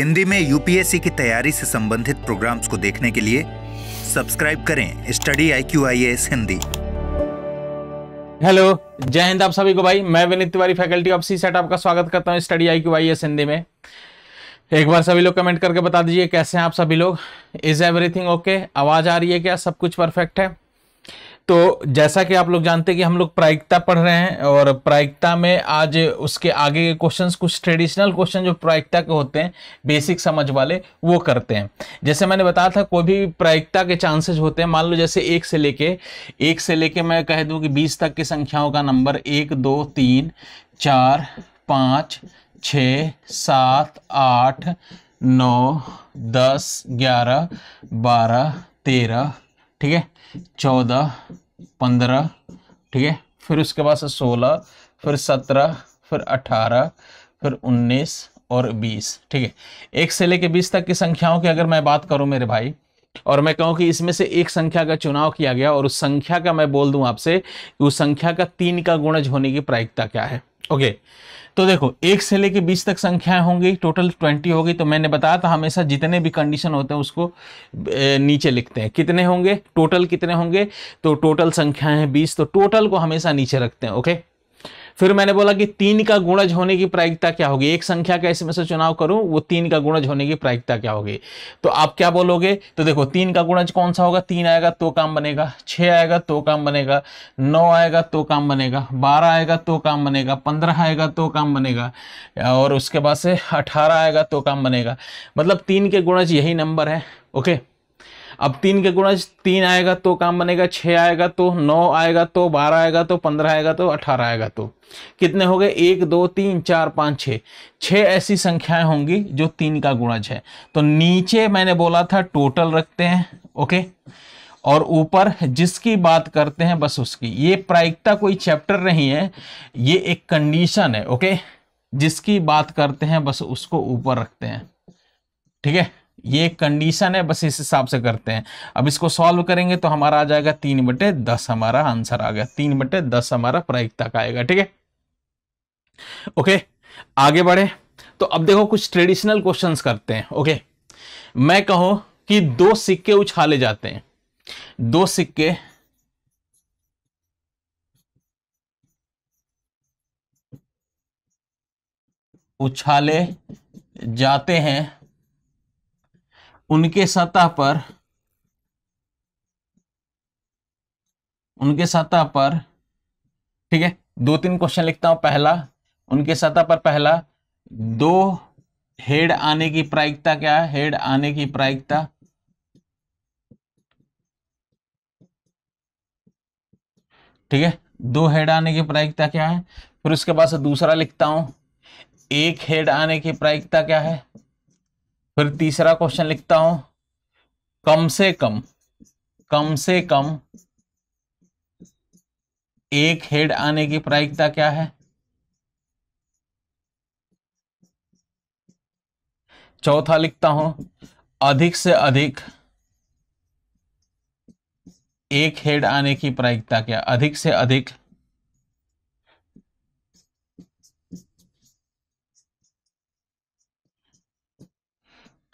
हिंदी में यूपीएससी की तैयारी से संबंधित प्रोग्राम्स को देखने के लिए सब्सक्राइब करें study I Q I S Hindi hello जय हिंद आप सभी को भाई मैं Vinit Tiwari faculty of C set आपका स्वागत करता हूं study I Q I S Hindi में एक बार सभी लोग कमेंट करके बता दीजिए कैसे हैं आप सभी लोग इज एवरीथिंग ओके आवाज आ रही है क्या सब कुछ परफेक्ट है तो जैसा कि आप लोग जानते हैं कि हम लोग प्रायिकता पढ़ रहे हैं और प्रायिकता में आज उसके आगे के क्वेश्चंस कुछ ट्रेडिशनल क्वेश्चन जो प्रायिकता के होते हैं बेसिक समझ वाले वो करते हैं जैसे मैंने बताया था कोई भी प्रायिकता के चांसेस होते हैं मान लो जैसे एक से लेके एक से लेके मैं कह दूँ कि बीस तक की संख्याओं का नंबर एक दो तीन चार पाँच छ सात आठ नौ दस ग्यारह बारह तेरह ठीक है चौदह पंद्रह ठीक है फिर उसके बाद से सोलह फिर सत्रह फिर अठारह फिर उन्नीस और बीस ठीक है एक से लेके बीस तक की संख्याओं की अगर मैं बात करूं मेरे भाई और मैं कहूं कि इसमें से एक संख्या का चुनाव किया गया और उस संख्या का मैं बोल दूं आपसे कि उस संख्या का तीन का गुणज होने की प्रायिकता क्या है ओके तो देखो एक से लेके बीस तक संख्याएं होंगी टोटल ट्वेंटी होगी तो मैंने बताया था हमेशा जितने भी कंडीशन होते हैं उसको नीचे लिखते हैं कितने होंगे टोटल कितने होंगे तो टोटल संख्याएं हैं बीस तो टोटल को हमेशा नीचे रखते हैं ओके okay? फिर मैंने बोला कि तीन का गुणज होने की प्रायिकता क्या होगी एक संख्या का इसमें से चुनाव करूं वो तीन का गुणज होने की प्रायिकता क्या होगी तो आप क्या बोलोगे तो देखो तीन का गुणज कौन सा होगा तीन आएगा तो काम बनेगा छः आएगा तो काम बनेगा नौ आएगा तो काम बनेगा बारह आएगा तो काम बनेगा पंद्रह आएगा तो काम बनेगा और उसके बाद से अठारह आएगा तो काम बनेगा मतलब तीन के गुणज यही नंबर है ओके अब तीन के गुणज तीन आएगा तो काम बनेगा छः आएगा तो नौ आएगा तो बारह आएगा तो पंद्रह आएगा तो अठारह आएगा तो कितने हो गए एक दो तीन चार पाँच छः छः ऐसी संख्याएं होंगी जो तीन का गुणज है तो नीचे मैंने बोला था टोटल रखते हैं ओके और ऊपर जिसकी बात करते हैं बस उसकी ये प्रायिकता कोई चैप्टर नहीं है ये एक कंडीशन है ओके जिसकी बात करते हैं बस उसको ऊपर रखते हैं ठीक है ये कंडीशन है बस इस हिसाब से करते हैं अब इसको सॉल्व करेंगे तो हमारा आ जाएगा तीन बटे दस हमारा आंसर आ गया तीन बटे दस हमारा प्रायिकता का आएगा ठीक है ओके आगे बढ़े तो अब देखो कुछ ट्रेडिशनल क्वेश्चंस करते हैं ओके मैं कहूं कि दो सिक्के उछाले जाते हैं दो सिक्के उछाले जाते हैं उनके सतह पर उनके सतह पर ठीक है दो तीन क्वेश्चन लिखता हूं पहला उनके सतह पर पहला दो हेड आने की प्रायिकता क्या है हेड आने की प्रायिकता ठीक है दो हेड आने की प्रायिकता क्या है फिर उसके बाद से दूसरा लिखता हूं एक हेड आने की प्रायिकता क्या है फिर तीसरा क्वेश्चन लिखता हूं कम से कम कम से कम एक हेड आने की प्रायिकता क्या है चौथा लिखता हूं अधिक से अधिक एक हेड आने की प्रायिकता क्या अधिक से अधिक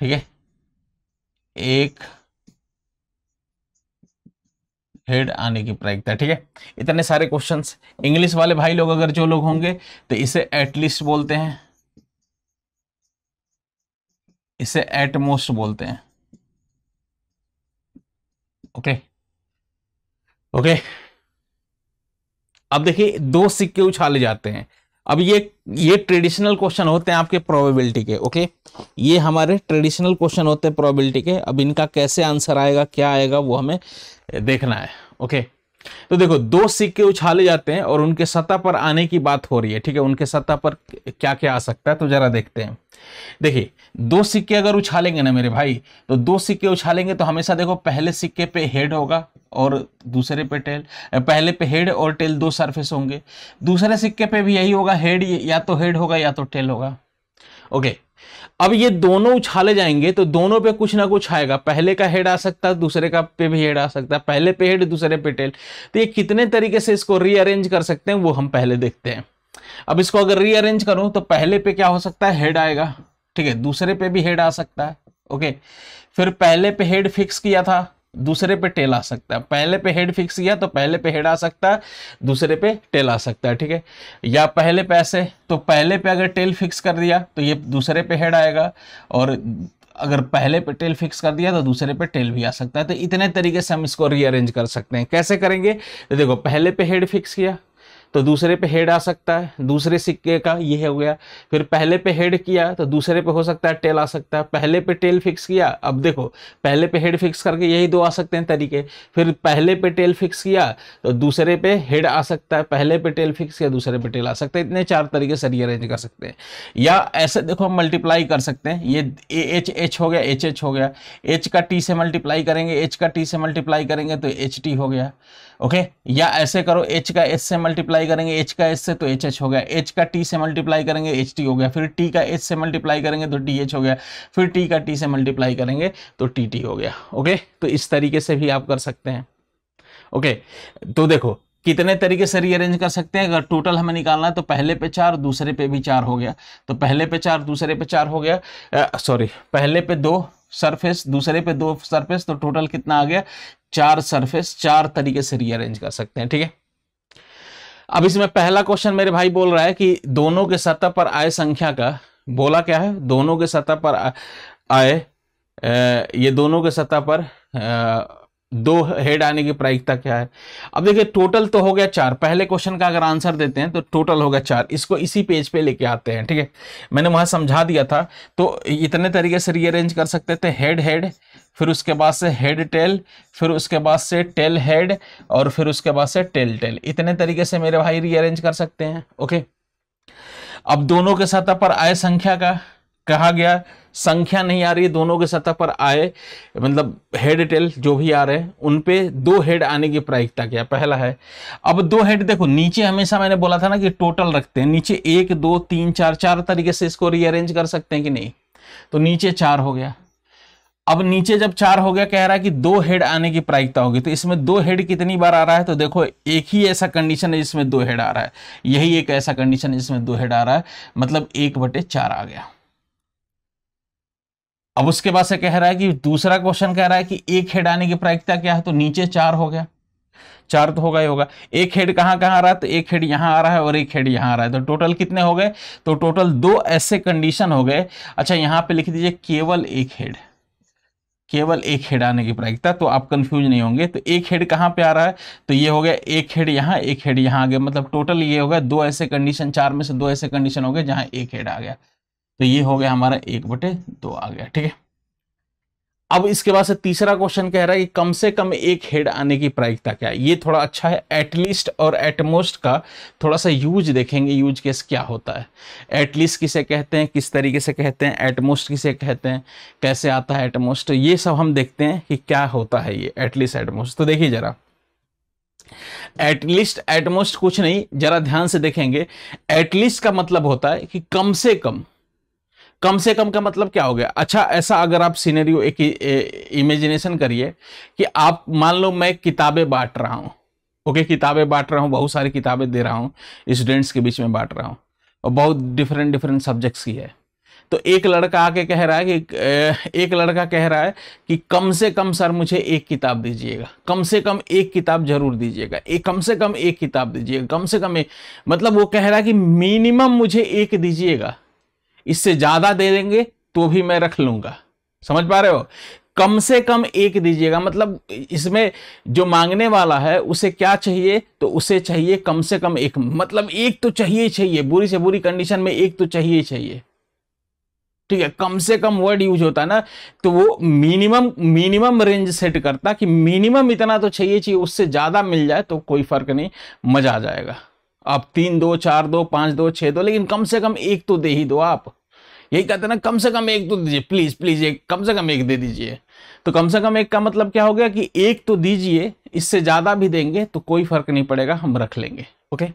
ठीक है एक हेड आने की प्रायिकता ठीक है इतने सारे क्वेश्चंस इंग्लिश वाले भाई लोग अगर जो लोग होंगे तो इसे एटलीस्ट बोलते हैं इसे एटमोस्ट बोलते हैं ओके ओके अब देखिए दो सिक्के उछाले जाते हैं अब ये ये ट्रेडिशनल क्वेश्चन होते हैं आपके प्रोबेबिलिटी के ओके ये हमारे ट्रेडिशनल क्वेश्चन होते हैं प्रोबेबिलिटी के अब इनका कैसे आंसर आएगा क्या आएगा वो हमें देखना है ओके तो देखो दो सिक्के उछाले जाते हैं और उनके सतह पर आने की बात हो रही है ठीक है उनके सतह पर क्या क्या आ सकता है तो जरा देखते हैं देखिए दो सिक्के अगर उछालेंगे ना मेरे भाई तो दो सिक्के उछालेंगे तो हमेशा देखो पहले सिक्के पे हेड होगा और दूसरे पे टेल पहले पे हेड और टेल दो सरफेस होंगे दूसरे सिक्के पे भी यही होगा हेड या तो हेड होगा या तो टेल होगा ओके अब ये दोनों उछाले जाएंगे तो दोनों पे कुछ ना कुछ आएगा पहले का हेड आ सकता है दूसरे का पे भी हेड आ सकता है पहले पे हेड दूसरे पे टेल तो ये कितने तरीके से इसको रीअरेंज कर सकते हैं वो हम पहले देखते हैं अब इसको अगर रीअरेंज करूं तो पहले पे क्या हो सकता है हेड आएगा ठीक है दूसरे पे भी हेड आ सकता है ओके फिर पहले पे हेड फिक्स किया था दूसरे पे टेल आ सकता है पहले पे हेड फिक्स किया तो पहले पे हेड आ सकता है दूसरे पे टेल आ सकता है ठीक है या पहले पे ऐसे तो पहले पे अगर टेल फिक्स कर दिया तो ये दूसरे पे हेड आएगा और अगर पहले पे टेल फिक्स कर दिया तो दूसरे पे टेल भी आ सकता है तो इतने तरीके से हम इसको रीअरेंज कर सकते हैं कैसे करेंगे तो देखो पहले पे हेड फिक्स किया तो दूसरे पे हेड आ सकता है दूसरे सिक्के का ये हो गया फिर पहले पे हेड किया तो दूसरे पे हो सकता है टेल आ सकता है पहले पे टेल फिक्स किया अब देखो पहले पे हेड फिक्स करके यही दो आ सकते हैं तरीके फिर पहले पे टेल फिक्स किया तो दूसरे पे हेड आ सकता है पहले पे टेल फिक्स किया दूसरे पे टेल आ सकता है इतने चार तरीके से रीअरेंज कर सकते हैं या ऐसे देखो हम मल्टीप्लाई कर सकते हैं ये ए एच एच हो गया एच एच हो गया एच का टी से मल्टीप्लाई करेंगे एच का टी से मल्टीप्लाई करेंगे तो एच टी हो गया ओके या ऐसे करो एच का एच से मल्टीप्लाई करेंगे एच का एच से तो एच एच हो गया एच का टी से मल्टीप्लाई करेंगे एच टी हो गया फिर टी का एच से मल्टीप्लाई करेंगे तो डी एच हो गया फिर टी का टी से मल्टीप्लाई करेंगे तो टी टी हो गया ओके तो इस तरीके से भी आप कर सकते हैं ओके तो देखो कितने तरीके से रीअरेंज कर सकते हैं अगर टोटल हमें निकालना है तो पहले पे चार दूसरे पे भी चार हो गया तो पहले पे चार दूसरे पे चार हो गया सॉरी पहले पे दो सरफेस दूसरे पे दो सरफेस तो टोटल कितना आ गया चार सरफेस चार तरीके से रीअरेंज कर सकते हैं ठीक है अब इसमें पहला क्वेश्चन मेरे भाई बोल रहा है कि दोनों के सतह पर आय संख्या का बोला क्या है दोनों के सतह पर आए ये दोनों के सतह पर दो हेड आने की प्रायिकता क्या है अब देखिए टोटल तो हो गया चार पहले क्वेश्चन का अगर आंसर देते हैं तो टोटल हो गया चार इसको इसी पेज पे लेके आते हैं ठीक है मैंने वहां समझा दिया था तो इतने तरीके से रीअरेंज कर सकते थे हेड हेड फिर उसके बाद से हेड टेल फिर उसके बाद से टेल हेड और फिर उसके बाद से टेल टेल इतने तरीके से मेरे भाई रीअरेंज कर सकते हैं ओके अब दोनों के सतह पर आय संख्या का कहा गया संख्या नहीं आ रही दोनों के सतह पर आए मतलब हेड टेल जो भी आ रहे हैं उन पे दो हेड आने की प्रायिकता क्या पहला है अब दो हेड देखो नीचे हमेशा मैंने बोला था ना कि टोटल रखते हैं नीचे एक दो तीन चार चार तरीके से इसको रीअरेंज कर सकते हैं कि नहीं तो नीचे चार हो गया अब नीचे जब चार हो गया कह रहा है कि दो हेड आने की प्रायिकता होगी तो इसमें दो हेड कितनी बार आ रहा है तो देखो एक ही ऐसा कंडीशन है जिसमें दो हेड आ रहा है यही एक ऐसा कंडीशन है जिसमें दो हेड आ रहा है मतलब एक बटे चार आ गया अब उसके बाद से कह रहा है कि दूसरा क्वेश्चन कह रहा है कि एक हेड आने की प्रायिकता क्या है तो नीचे चार हो गया चार तो होगा ही होगा एक हेड कहाँ कहाँ आ रहा है तो एक हेड यहाँ आ रहा है और एक हेड यहां आ रहा है तो टोटल कितने हो गए तो टोटल दो ऐसे कंडीशन हो गए अच्छा यहां पे लिख दीजिए केवल एक हेड केवल एक हेड आने की प्रायिकता तो आप कंफ्यूज नहीं होंगे तो एक हेड कहाँ पे आ रहा है तो ये हो गया एक हेड यहाँ एक हेड यहाँ आ गया मतलब टोटल ये हो गया दो ऐसे कंडीशन चार में से दो ऐसे कंडीशन हो गए जहाँ एक हेड आ गया तो ये हो गया हमारा एक बटे दो आ गया ठीक है अब इसके बाद से तीसरा क्वेश्चन कह रहा है कि कम से कम एक हेड आने की प्रायिकता क्या है ये थोड़ा अच्छा है एटलीस्ट और एटमोस्ट का थोड़ा सा यूज देखेंगे यूज केस क्या होता है एटलीस्ट किसे कहते हैं किस तरीके से कहते हैं एटमोस्ट किसे कहते हैं कैसे आता है एटमोस्ट ये सब हम देखते हैं कि क्या होता है ये एटलीस्ट एटमोस्ट तो देखिए जरा एटलीस्ट एटमोस्ट कुछ नहीं जरा ध्यान से देखेंगे एटलीस्ट का मतलब होता है कि कम से कम कम से कम का मतलब क्या हो गया अच्छा ऐसा अगर आप सीनेरियो एक इमेजिनेशन करिए कि आप मान लो मैं किताबें बांट रहा हूँ ओके किताबें बांट रहा हूँ बहुत सारी किताबें दे रहा हूँ स्टूडेंट्स के बीच में बांट रहा हूँ और बहुत डिफरेंट डिफरेंट सब्जेक्ट्स की है तो एक लड़का आके कह रहा है कि एक लड़का कह रहा है कि कम से कम सर मुझे एक किताब दीजिएगा कम से कम एक किताब जरूर दीजिएगा एक कम से कम एक किताब दीजिएगा कम से कम एक मतलब वो कह रहा है कि मिनिमम मुझे एक दीजिएगा इससे ज़्यादा दे देंगे तो भी मैं रख लूंगा समझ पा रहे हो कम से कम एक दीजिएगा मतलब इसमें जो मांगने वाला है उसे क्या चाहिए तो उसे चाहिए कम से कम एक मतलब एक तो चाहिए चाहिए बुरी से बुरी कंडीशन में एक तो चाहिए चाहिए ठीक है कम से कम वर्ड यूज होता है ना तो वो मिनिमम मिनिमम रेंज सेट करता कि मिनिमम इतना तो चाहिए चाहिए उससे ज़्यादा मिल जाए तो कोई फर्क नहीं मज़ा आ जाएगा आप तीन दो चार दो पाँच दो छः दो लेकिन कम से कम एक तो दे ही दो आप यही कहते हैं ना कम से कम एक तो दीजिए प्लीज़ प्लीज़ एक कम से कम एक दे दीजिए तो कम से कम एक का मतलब क्या हो गया कि एक तो दीजिए इससे ज़्यादा भी देंगे तो कोई फ़र्क नहीं पड़ेगा हम रख लेंगे ओके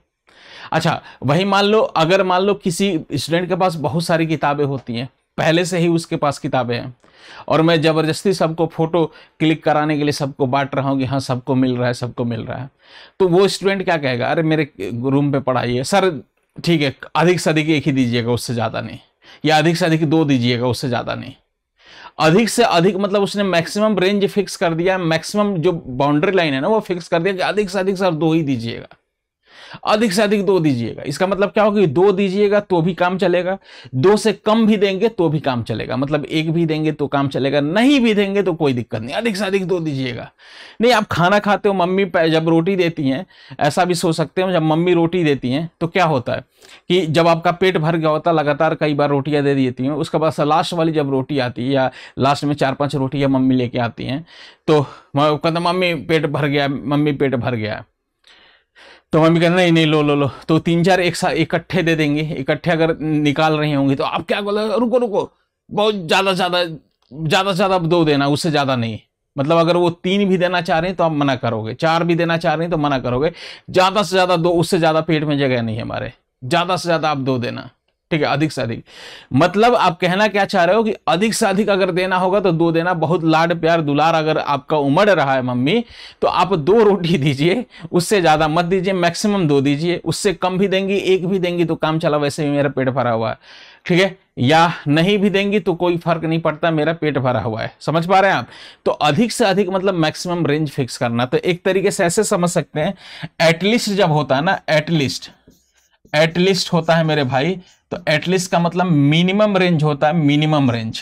अच्छा वही मान लो अगर मान लो किसी स्टूडेंट के पास बहुत सारी किताबें होती हैं पहले से ही उसके पास किताबें हैं और मैं ज़बरदस्ती सबको फ़ोटो क्लिक कराने के लिए सबको बांट रहा हूँ कि हाँ सबको मिल रहा है सबको मिल रहा है तो वो स्टूडेंट क्या कहेगा अरे मेरे रूम पे पढ़ाइए सर ठीक है अधिक से अधिक एक ही दीजिएगा उससे ज़्यादा नहीं या अधिक से अधिक दो दीजिएगा उससे ज़्यादा नहीं अधिक से अधिक मतलब उसने मैक्सिमम रेंज फिक्स कर दिया मैक्सिमम जो बाउंड्री लाइन है ना वो फिक्स कर दिया कि अधिक से अधिक सर दो ही दीजिएगा अधिक से अधिक दो दीजिएगा इसका मतलब क्या होगा दो दीजिएगा तो भी काम चलेगा दो से कम भी देंगे तो भी काम चलेगा मतलब एक भी देंगे तो काम चलेगा नहीं भी देंगे तो कोई दिक्कत नहीं अधिक से अधिक दो दीजिएगा नहीं आप खाना खाते हो मम्मी जब रोटी देती हैं ऐसा भी सोच सकते हो जब मम्मी रोटी देती हैं तो क्या होता है कि जब आपका पेट भर गया होता लगातार कई बार रोटियां दे देती हैं उसके बाद लास्ट वाली जब रोटी आती है या लास्ट में चार पांच रोटियां मम्मी लेके आती हैं तो कहता मम्मी पेट भर गया मम्मी पेट भर गया तो मम्मी कहना नहीं नहीं लो लो लो तो तीन चार एक साथ इकट्ठे दे देंगे इकट्ठे अगर निकाल रही होंगी तो आप क्या बोला रुको रुको बहुत ज़्यादा ज़्यादा ज़्यादा ज़्यादा दो देना उससे ज़्यादा नहीं मतलब अगर वो तीन भी देना चाह रहे हैं तो आप मना करोगे चार भी देना चाह रहे हैं तो मना करोगे ज़्यादा से ज़्यादा दो उससे ज़्यादा पेट में जगह नहीं है हमारे ज़्यादा से ज़्यादा आप दो देना ठीक है अधिक से अधिक मतलब आप कहना क्या चाह रहे हो कि अधिक से अधिक अगर देना होगा तो दो देना बहुत लाड प्यार दुलार अगर आपका उमड़ रहा है मम्मी तो आप दो रोटी दीजिए उससे ज़्यादा मत दीजिए मैक्सिमम दो दीजिए उससे कम भी देंगी एक भी देंगी तो काम चला वैसे भी मेरा पेट भरा हुआ है ठीक है या नहीं भी देंगी तो कोई फर्क नहीं पड़ता मेरा पेट भरा हुआ है समझ पा रहे हैं आप तो अधिक से अधिक मतलब मैक्सिमम रेंज फिक्स करना तो एक तरीके से ऐसे समझ सकते हैं एटलीस्ट जब होता है ना एटलीस्ट एटलीस्ट होता है मेरे भाई तो एटलीस्ट का मतलब मिनिमम रेंज होता है minimum range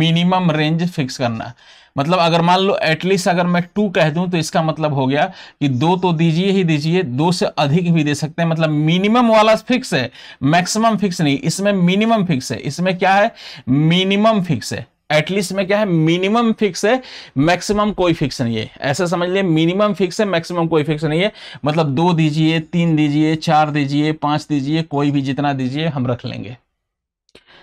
minimum range fix करना मतलब अगर मान लो एटलीस्ट अगर मैं टू कह दूं तो इसका मतलब हो गया कि दो तो दीजिए ही दीजिए दो से अधिक भी दे सकते हैं मतलब मिनिमम वाला फिक्स है मैक्सिमम फिक्स नहीं इसमें मिनिमम फिक्स है इसमें क्या है मिनिमम फिक्स है एटलीस्ट में क्या है मिनिमम फिक्स है मैक्सिमम कोई फिक्स नहीं है ऐसा समझ लिए मिनिमम फिक्स है मैक्सिमम कोई फिक्स नहीं है मतलब दो दीजिए तीन दीजिए चार दीजिए पांच दीजिए कोई भी जितना दीजिए हम रख लेंगे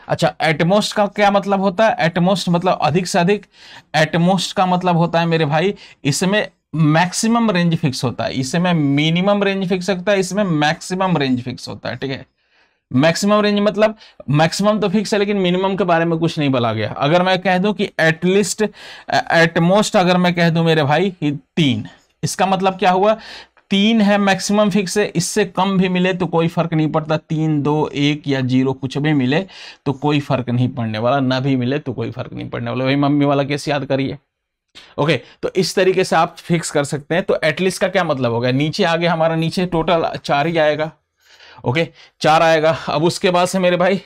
अच्छा एटमोस्ट का क्या मतलब होता है एटमोस्ट मतलब अधिक से अधिक एटमोस्ट का मतलब होता है मेरे भाई इसमें मैक्सिमम रेंज फिक्स होता है इसमें मिनिमम रेंज फिक्स होता है इसमें मैक्सिमम रेंज फिक्स होता है ठीक है मैक्सिमम रेंज मतलब मैक्सिमम तो फिक्स है लेकिन मिनिमम के बारे में कुछ नहीं बोला गया अगर मैं कह दूं कि एटलीस्ट एटमोस्ट अगर मैं कह दूं मेरे भाई तीन इसका मतलब क्या हुआ तीन है मैक्सिमम फिक्स है इससे कम भी मिले तो कोई फर्क नहीं पड़ता तीन दो एक या जीरो कुछ भी मिले तो कोई फर्क नहीं पड़ने वाला ना भी मिले तो कोई फर्क नहीं पड़ने वाला वही मम्मी वाला केस याद करिए ओके okay, तो इस तरीके से आप फिक्स कर सकते हैं तो एटलीस्ट का क्या मतलब होगा नीचे आगे हमारा नीचे टोटल चार ही आएगा ओके चार आएगा अब उसके बाद से मेरे भाई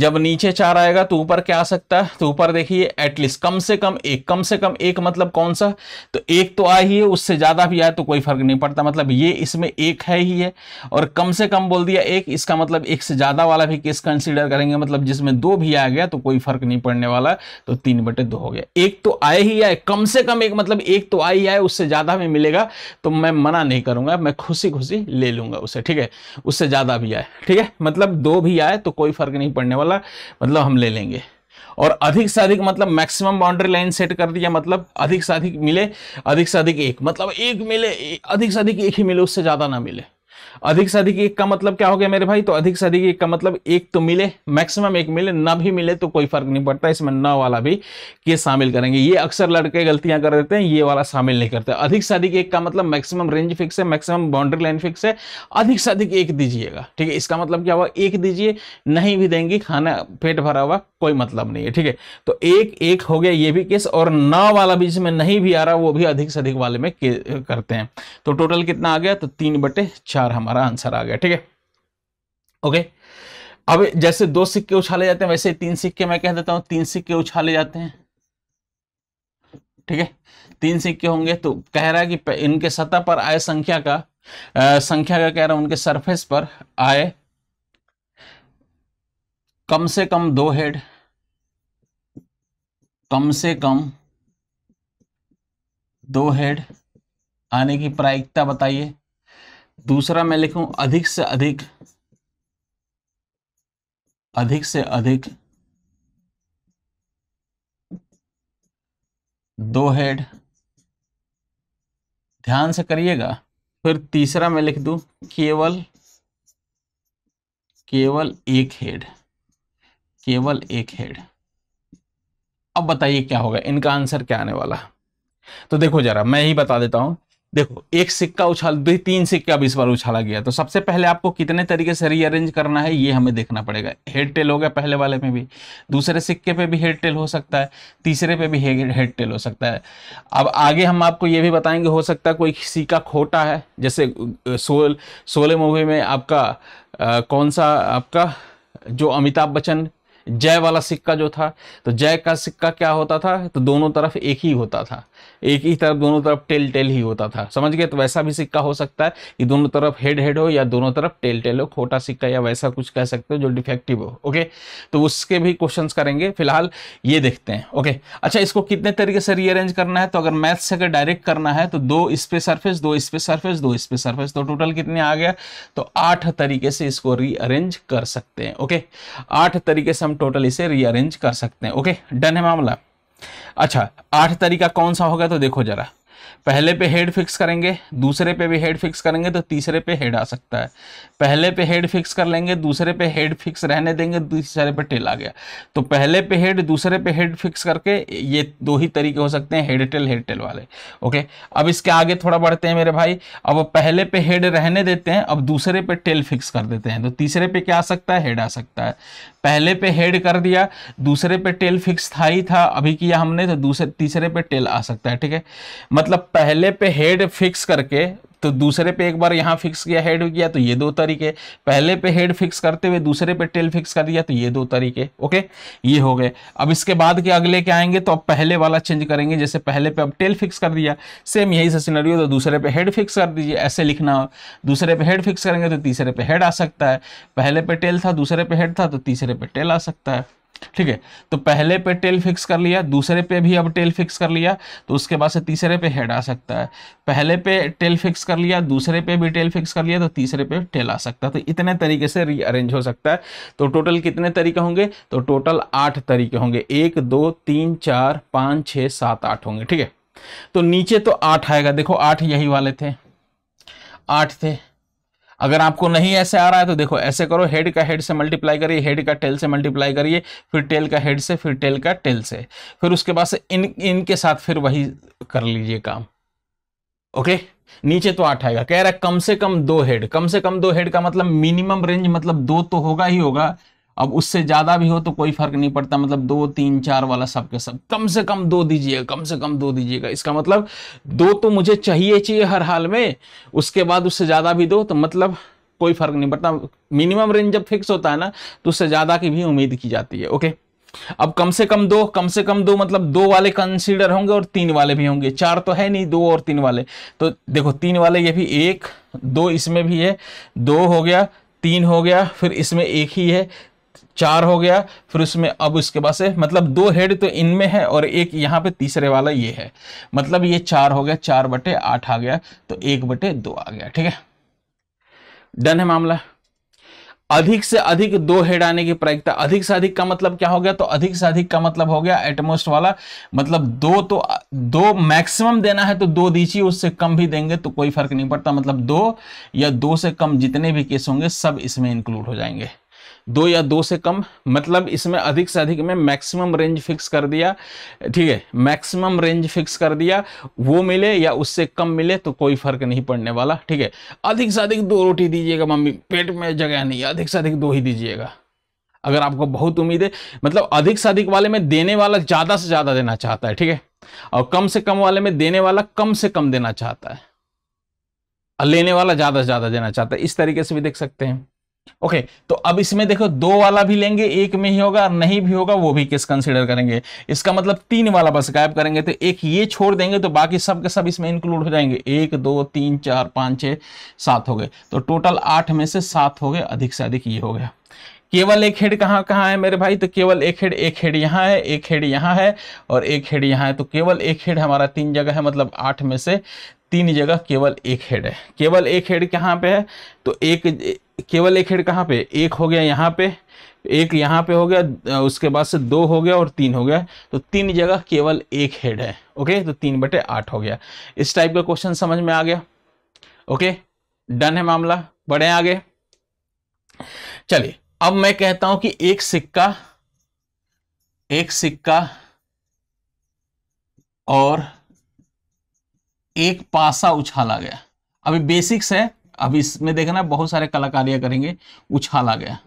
जब नीचे चार आएगा तो ऊपर क्या आ सकता है तो ऊपर देखिए एटलीस्ट कम से कम एक कम से कम एक मतलब कौन सा तो एक तो आ ही है उससे ज़्यादा भी आए तो कोई फर्क नहीं पड़ता मतलब ये इसमें एक है ही है और कम से कम बोल दिया एक इसका मतलब एक से ज़्यादा वाला भी केस कंसिडर करेंगे मतलब जिसमें दो भी आ गया तो कोई फर्क नहीं पड़ने वाला तो तीन बटे दो हो गया एक तो आए ही आए कम से कम एक मतलब एक तो आई आए उससे ज़्यादा भी मिलेगा तो मैं मना नहीं करूँगा मैं खुशी खुशी ले लूंगा उसे ठीक है उससे ज़्यादा भी आए ठीक है मतलब दो भी आए तो कोई फर्क नहीं पड़ने वाला मतलब हम ले लेंगे और अधिक से अधिक मतलब मैक्सिमम बाउंड्री लाइन सेट कर दिया मतलब अधिक से अधिक मिले अधिक से अधिक एक मतलब एक मिले अधिक से अधिक एक ही मिले उससे ज़्यादा ना मिले अधिक से अधिक एक का मतलब क्या हो गया मेरे भाई तो अधिक से अधिक एक का मतलब एक तो मिले मैक्सिमम एक मिले ना भी मिले तो कोई फर्क नहीं पड़ता इसमें न वाला भी के शामिल करेंगे ये अक्सर लड़के गलतियां कर देते हैं ये वाला शामिल नहीं करते अधिक से अधिक एक का मतलब मैक्सिमम रेंज फिक्स है मैक्सिमम बाउंड्री लाइन फिक्स है अधिक से अधिक एक दीजिएगा ठीक है इसका मतलब क्या हुआ एक दीजिए नहीं भी देंगे खाना पेट भरा हुआ कोई मतलब नहीं है ठीक है तो एक एक हो गया ये भी केस और न वाला भी जिसमें नहीं भी आ रहा वो भी अधिक से अधिक वाले में करते हैं तो टोटल कितना आ गया तो तीन बटे चार हमारा आंसर आ गया ठीक है ओके अब जैसे दो सिक्के उछाले जाते हैं वैसे तीन सिक्के मैं कह देता हूं तीन सिक्के उछाले जाते हैं ठीक है तीन सिक्के होंगे तो कह रहा है कि इनके सतह पर आय संख्या का आ, संख्या का कह रहा है उनके सरफेस पर आय कम से कम दो हेड कम से कम दो हेड आने की प्रायिकता बताइए दूसरा मैं लिखूं अधिक से अधिक अधिक से अधिक दो हेड ध्यान से करिएगा फिर तीसरा मैं लिख दू केवल केवल एक हेड केवल एक हेड अब बताइए क्या होगा इनका आंसर क्या आने वाला तो देखो जरा मैं ही बता देता हूं देखो एक सिक्का उछाल दो तीन सिक्का अब इस बार उछाला गया तो सबसे पहले आपको कितने तरीके से रीअरेंज करना है ये हमें देखना पड़ेगा हेड टेल हो गया पहले वाले में भी दूसरे सिक्के पे भी हेड टेल हो सकता है तीसरे पे भी हेड टेल हो सकता है अब आगे हम आपको ये भी बताएंगे हो सकता है कोई सिक्का खोटा है जैसे सोल सोले मूवी में आपका आ, कौन सा आपका जो अमिताभ बच्चन जय वाला सिक्का जो था तो जय का सिक्का क्या होता था तो दोनों तरफ एक ही होता था एक ही तरफ दोनों तरफ टेल टेल ही होता था समझ गए तो वैसा भी सिक्का हो सकता है कि दोनों तरफ हेड हेड हो या दोनों तरफ टेल टेल हो खोटा सिक्का या वैसा कुछ कह सकते हो जो डिफेक्टिव हो ओके तो उसके भी क्वेश्चन करेंगे फिलहाल ये देखते हैं ओके अच्छा इसको कितने तरीके से रीअरेंज करना है तो अगर मैथ से अगर डायरेक्ट करना है तो दो स्पेस सर्फेस दो स्पेस सर्फेस दो स्पेस सर्फेस तो टोटल कितने आ गया तो आठ तरीके से इसको रीअरेंज कर सकते हैं ओके आठ तरीके से हम टोटल इसे रीअरेंज कर सकते हैं ओके डन है मामला अच्छा आठ तरीका कौन सा होगा तो देखो जरा पहले पे हेड फिक्स करेंगे दूसरे पे भी हेड फिक्स करेंगे तो तीसरे पे हेड आ सकता है पहले पे हेड फिक्स कर लेंगे दूसरे पे हेड फिक्स रहने देंगे तीसरे पे टेल आ गया तो पहले पे हेड दूसरे पे हेड फिक्स करके ये दो ही तरीके हो सकते हैं हेड टेल हेड टेल वाले ओके अब इसके आगे थोड़ा बढ़ते हैं मेरे भाई अब पहले पे हेड रहने देते हैं अब दूसरे पे टेल फिक्स कर देते हैं तो तीसरे पे क्या आ सकता है हेड आ सकता है पहले पे हेड कर दिया दूसरे पे टेल फिक्स था ही था अभी किया हमने तो दूसरे तीसरे पे टेल आ सकता है ठीक है मतलब मतलब पहले पे हेड फिक्स करके तो दूसरे पे एक बार यहाँ फिक्स किया हेड किया तो ये दो तरीके पहले पे हेड फिक्स करते हुए दूसरे पे टेल फिक्स कर दिया तो ये दो तरीके ओके ये हो गए अब इसके बाद के अगले के आएंगे तो अब पहले वाला चेंज करेंगे जैसे पहले पे अब टेल फिक्स कर दिया सेम यही से सिनेरियो तो दूसरे पे हेड फिक्स कर दीजिए ऐसे लिखना दूसरे पे हेड फिक्स करेंगे तो तीसरे पे हेड आ सकता है पहले पे टेल था दूसरे पे हेड था तो तीसरे पे टेल आ सकता है ठीक है तो पहले पे टेल फिक्स कर लिया दूसरे पे भी अब टेल फिक्स कर लिया तो उसके बाद से तीसरे पे हेड आ सकता है पहले पे टेल फिक्स कर लिया दूसरे पे भी टेल फिक्स कर लिया तो तीसरे पे टेल आ सकता है तो इतने तरीके से रीअरेंज हो सकता है तो टोटल कितने तरीके होंगे तो टोटल आठ तरीके होंगे एक दो तीन चार पाँच छः सात आठ होंगे ठीक है तो नीचे तो आठ आएगा देखो आठ यही वाले थे आठ थे अगर आपको नहीं ऐसे आ रहा है तो देखो ऐसे करो हेड का हेड से मल्टीप्लाई करिए हेड का टेल से मल्टीप्लाई करिए फिर टेल का हेड से फिर टेल का टेल से फिर उसके बाद से इन इनके साथ फिर वही कर लीजिए काम ओके नीचे तो आठ आएगा कह रहा है कम से कम दो हेड कम से कम दो हेड का मतलब मिनिमम रेंज मतलब दो तो होगा ही होगा अब उससे ज़्यादा भी हो तो कोई फर्क नहीं पड़ता मतलब दो तीन चार वाला सब के सब कम से कम दो दीजिएगा कम से कम दो दीजिएगा इसका मतलब दो तो मुझे चाहिए चाहिए हर हाल में उसके बाद उससे ज़्यादा भी दो तो मतलब कोई फर्क नहीं पड़ता मिनिमम रेंज जब फिक्स होता है ना तो उससे ज़्यादा की भी उम्मीद की जाती है ओके अब कम से कम दो कम से कम दो मतलब दो वाले कंसीडर होंगे और तीन वाले भी होंगे चार तो है नहीं दो और तीन वाले तो देखो तीन वाले ये भी एक दो इसमें भी है दो हो गया तीन हो गया फिर इसमें एक ही है चार हो गया फिर उसमें अब उसके पास है मतलब दो हेड तो इनमें है और एक यहाँ पे तीसरे वाला ये है मतलब ये चार हो गया चार बटे आठ आ गया तो एक बटे दो आ गया ठीक है डन है मामला अधिक से अधिक दो हेड आने की प्रायिकता अधिक से अधिक का मतलब क्या हो गया तो अधिक से अधिक का मतलब हो गया एटमोस्ट वाला मतलब दो तो दो मैक्सिमम देना है तो दो दीजिए उससे कम भी देंगे तो कोई फर्क नहीं पड़ता मतलब दो या दो से कम जितने भी केस होंगे सब इसमें इंक्लूड हो जाएंगे दो या दो से कम मतलब इसमें अधिक से अधिक में मैक्सिमम रेंज फिक्स कर दिया ठीक है मैक्सिमम रेंज फिक्स कर दिया वो मिले या उससे कम मिले तो कोई फर्क नहीं पड़ने वाला ठीक है अधिक से अधिक दो रोटी दीजिएगा मम्मी पेट में जगह नहीं अधिक से अधिक दो ही दीजिएगा अगर आपको बहुत उम्मीद है मतलब अधिक से अधिक वाले में देने वाला ज़्यादा से ज़्यादा देना चाहता है ठीक है और कम से कम वाले में देने वाला कम से कम देना चाहता है और लेने वाला ज़्यादा से ज़्यादा देना चाहता है इस तरीके से भी देख सकते हैं ओके okay, तो अब इसमें देखो दो वाला भी लेंगे एक में ही होगा नहीं भी होगा वो भी किस कंसीडर करेंगे इसका मतलब तीन वाला बस गायब करेंगे तो एक ये छोड़ देंगे तो बाकी सब के सब इसमें इंक्लूड हो जाएंगे एक दो तीन चार पाँच छः सात हो गए तो टोटल आठ में से सात हो गए अधिक से अधिक ये हो गया केवल एक हेड कहाँ कहाँ है मेरे भाई तो केवल एक हेड एक हेड यहाँ है एक हेड यहाँ है और एक हेड यहाँ है तो केवल एक हेड हमारा तीन जगह है मतलब आठ में से तीन जगह केवल एक हेड है केवल एक हेड कहाँ पे है तो एक केवल एक हेड कहाँ पे एक हो गया यहाँ पे एक यहाँ पे हो गया उसके बाद से दो हो गया और तीन हो गया तो तीन जगह केवल एक हेड है ओके तो तीन बटे आठ हो गया इस टाइप का क्वेश्चन समझ में आ गया ओके डन है मामला बढ़े आगे चलिए अब मैं कहता हूं कि एक सिक्का एक सिक्का और एक पासा उछाला गया अभी बेसिक्स है अब इसमें देखना बहुत सारे कलाकारियां करेंगे उछाला गया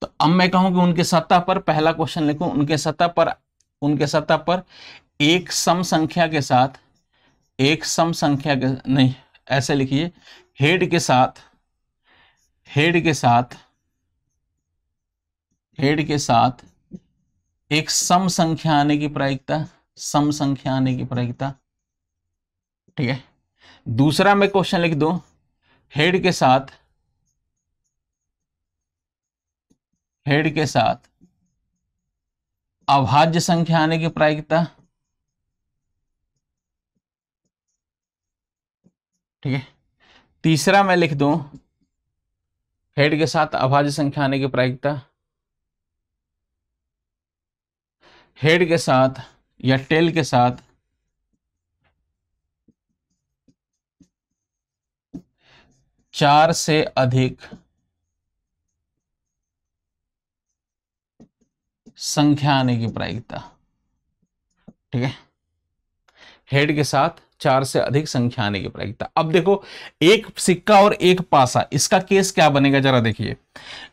तो अब मैं कहूं कि उनके सत्ता पर पहला क्वेश्चन लिखू उनके सत्ता पर उनके सत्ता पर एक सम संख्या के साथ एक सम संख्या के नहीं ऐसे लिखिए हेड के साथ हेड के साथ हेड के साथ एक सम संख्या आने की प्रायिकता सम संख्या आने की प्रायिकता ठीक है दूसरा मैं क्वेश्चन लिख दू हेड के साथ हेड के साथ अभाज्य संख्या आने की प्रायिकता ठीक है तीसरा मैं लिख दू हेड के साथ अभाज्य संख्या आने की प्रायिकता हेड के साथ या टेल के साथ चार से अधिक संख्या आने की प्रायिकता ठीक है हेड के साथ चार से अधिक संख्या आने की प्रायिकता अब देखो एक सिक्का और एक पासा इसका केस क्या बनेगा जरा देखिए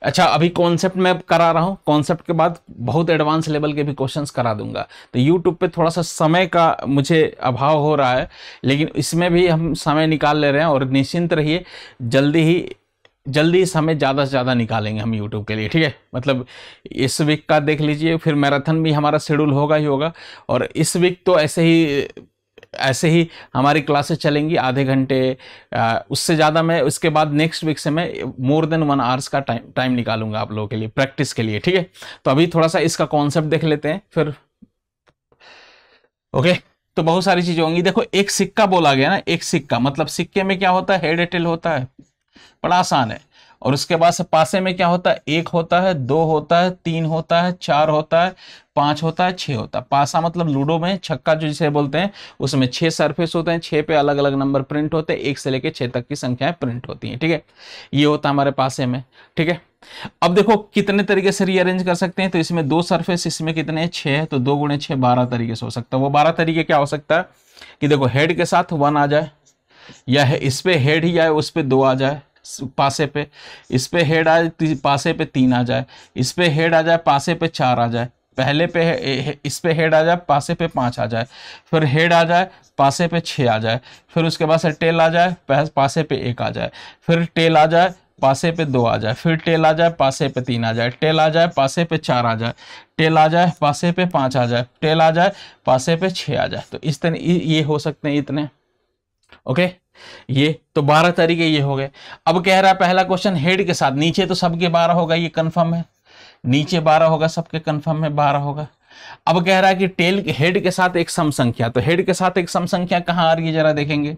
अच्छा अभी कॉन्सेप्ट मैं करा रहा हूँ कॉन्सेप्ट के बाद बहुत एडवांस लेवल के भी क्वेश्चंस करा दूंगा तो यूट्यूब पे थोड़ा सा समय का मुझे अभाव हो रहा है लेकिन इसमें भी हम समय निकाल ले रहे हैं और निश्चिंत रहिए जल्दी ही जल्दी समय ज़्यादा से ज़्यादा निकालेंगे हम यूट्यूब के लिए ठीक है मतलब इस वीक का देख लीजिए फिर मैराथन भी हमारा शेड्यूल होगा ही होगा और इस वीक तो ऐसे ही ऐसे ही हमारी क्लासेस चलेंगी आधे घंटे उससे ज़्यादा मैं उसके बाद नेक्स्ट वीक से मैं मोर देन वन आवर्स का टाइम टाइम निकालूंगा आप लोगों के लिए प्रैक्टिस के लिए ठीक है तो अभी थोड़ा सा इसका कॉन्सेप्ट देख लेते हैं फिर ओके तो बहुत सारी चीज़ें होंगी देखो एक सिक्का बोला गया ना एक सिक्का मतलब सिक्के में क्या होता है हेड एटेल होता है बड़ा आसान है और उसके बाद से पासे में क्या होता है एक होता है दो होता है तीन होता है चार होता है पांच होता है छः होता है पासा मतलब लूडो में छक्का जो जिसे बोलते हैं उसमें छः सरफेस होते हैं छः पे अलग अलग नंबर प्रिंट होते हैं एक से लेकर छः तक की संख्याएं प्रिंट होती हैं ठीक है ये होता है हमारे पासे में ठीक है अब देखो कितने तरीके से रीअरेंज कर सकते हैं तो इसमें दो सरफेस इसमें कितने हैं छः है तो दो गुणे छः बारह तरीके से हो सकता है वो बारह तरीके क्या हो सकता है कि देखो हेड के साथ वन आ जाए या इस पर हेड ही आए उस पर दो आ जाए पासे पे इस पर हेड आ पासे पे तीन आ जाए इस पर हेड आ जाए पासे पे चार आ जाए पहले पे इस पर हेड आ जाए पासे पे पाँच आ जाए फिर हेड आ जाए पासे पे छः आ जाए फिर उसके बाद से टेल आ जाए पासे पे एक आ जाए फिर टेल आ जाए पासे पे दो आ जाए फिर टेल आ जाए पासे पे तीन आ जाए टेल आ जाए पासे पे चार आ जाए टेल आ जाए पासे पे पाँच आ जाए टेल आ जाए पासे पे छः आ जाए तो इस तरह ये हो सकते हैं इतने ओके ये तो बारह तरीके ये हो गए अब कह रहा है पहला क्वेश्चन हेड के साथ नीचे तो सबके बारह होगा ये कन्फर्म है नीचे बारह होगा सबके कन्फर्म है बारह होगा अब कह रहा है कि टेल हेड के साथ एक सम संख्या तो हेड के साथ एक सम संख्या कहां आ रही है जरा देखेंगे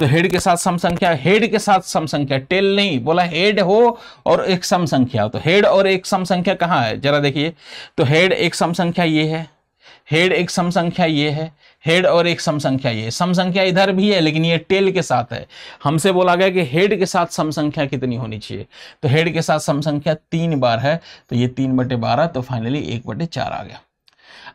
तो हेड के साथ सम संख्या हेड के साथ सम संख्या टेल नहीं बोला हेड हो और एक सम संख्या तो हेड और एक सम संख्या कहां है जरा देखिए तो हेड एक सम संख्या ये है हेड एक सम संख्या ये है हेड और एक सम संख्या ये सम संख्या इधर भी है लेकिन ये टेल के साथ है हमसे बोला गया कि हेड के साथ सम संख्या कितनी होनी चाहिए तो हेड के साथ सम संख्या तीन बार है तो ये तीन बटे बारह तो फाइनली एक बटे चार आ गया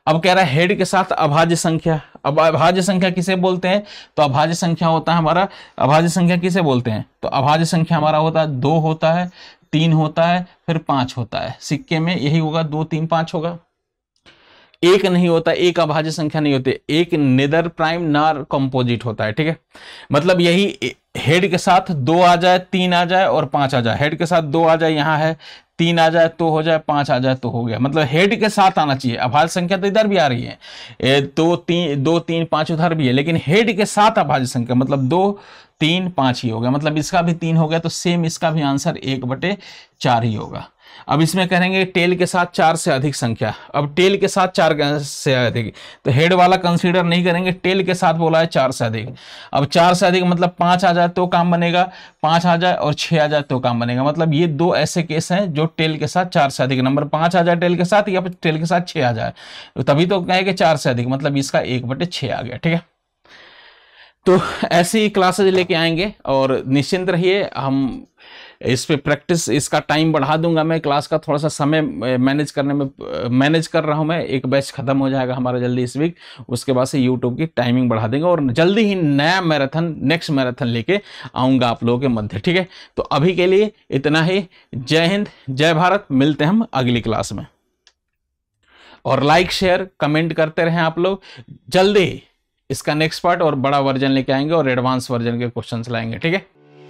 अब कह रहा है हेड के साथ अभाज्य संख्या अब अभाज्य संख्या किसे बोलते हैं तो अभाज्य संख्या होता है हमारा अभाज्य संख्या किसे बोलते हैं तो अभाज्य संख्या हमारा होता है दो होता है तीन होता है फिर पाँच होता है सिक्के में यही होगा दो तीन पाँच होगा एक नहीं होता एक अभाज्य संख्या नहीं होती एक नेदर प्राइम नर कंपोजिट होता है ठीक है मतलब यही हेड के साथ दो आ जाए तीन आ जाए और पांच आ जाए हेड के साथ दो आ जाए यहाँ है तीन आ जाए तो हो जाए पांच आ जाए तो हो गया मतलब हेड के साथ आना चाहिए अभाज्य संख्या तो इधर भी आ रही है ए, दो तीन दो तीन पांच उधर भी है लेकिन हेड के साथ अभाज्य संख्या मतलब दो तीन पांच ही हो गया मतलब इसका भी तीन हो गया तो सेम इसका भी आंसर एक बटे चार ही होगा अब इसमें करेंगे टेल के साथ चार से अधिक संख्या अब टेल के साथ चार से अधिक तो हेड वाला कंसीडर नहीं करेंगे टेल के साथ बोला है चार से अधिक अब चार से अधिक मतलब पांच आ जाए तो काम बनेगा पांच आ जाए और छह आ जाए तो काम बनेगा मतलब ये दो ऐसे केस हैं जो टेल के साथ चार से अधिक नंबर पांच आ जाए टेल के साथ या टेल के साथ छह आ जाए तो तभी तो कहेंगे चार से अधिक मतलब इसका एक बटे छः आ गया ठीक है तो ऐसी क्लासेज लेके आएंगे और निश्चिंत रहिए हम इस पर प्रैक्टिस इसका टाइम बढ़ा दूंगा मैं क्लास का थोड़ा सा समय मैनेज करने में मैनेज कर रहा हूँ मैं एक बैच खत्म हो जाएगा हमारा जल्दी इस वीक उसके बाद से यूट्यूब की टाइमिंग बढ़ा देंगे और जल्दी ही नया मैराथन नेक्स्ट मैराथन लेके आऊँगा आप लोगों के मध्य ठीक है तो अभी के लिए इतना ही जय हिंद जय भारत मिलते हैं हम अगली क्लास में और लाइक शेयर कमेंट करते रहें आप लोग जल्दी इसका नेक्स्ट पार्ट और बड़ा वर्जन लेके आएंगे और एडवांस वर्जन के क्वेश्चन लाएंगे ठीक है